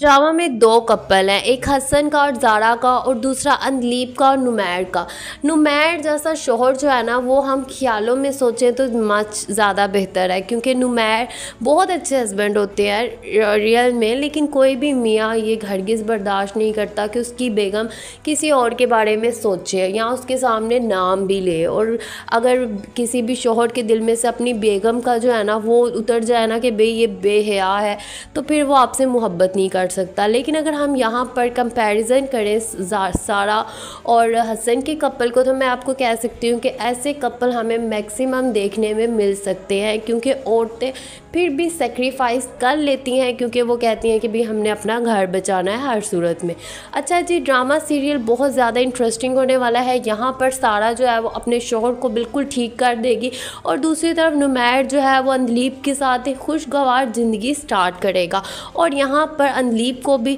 drama में दो couple हैं एक हसन का और जारा का और दूसरा अंदलीप का और नुमैर का नुमैर जैसा शोहर जो है ना वो हम ख्यालों में सोचें तो मच ज़्यादा बेहतर है क्योंकि नुमैर बहुत अच्छे हस्बैंड होते हैं रियल में लेकिन कोई भी मियाँ ये घरगिस बर्दाश्त नहीं करता कि उसकी बेगम किसी और के बारे में सोचे या उसके सामने नाम भी ले और अगर किसी भी शोहर के दिल में से अपनी बेगम का जो है ना वो उतर जाए ना कि भाई ये बेहया है तो फिर वो आपसे मुहब्बत नहीं कर कर सकता लेकिन अगर हम यहाँ पर कंपैरिजन करें सारा और हसन के कपल को तो मैं आपको कह सकती हूँ कि ऐसे कपल हमें मैक्सिमम देखने में मिल सकते हैं क्योंकि औरतें फिर भी सेक्रीफाइस कर लेती हैं क्योंकि वो कहती हैं कि भाई हमने अपना घर बचाना है हर सूरत में अच्छा जी ड्रामा सीरियल बहुत ज़्यादा इंटरेस्टिंग होने वाला है यहाँ पर सारा जो है वो अपने शोहर को बिल्कुल ठीक कर देगी और दूसरी तरफ नुमैर जो है वो अनदलीप के साथ एक खुशगवार ज़िंदगी स्टार्ट करेगा और यहाँ पर अनदलीप को भी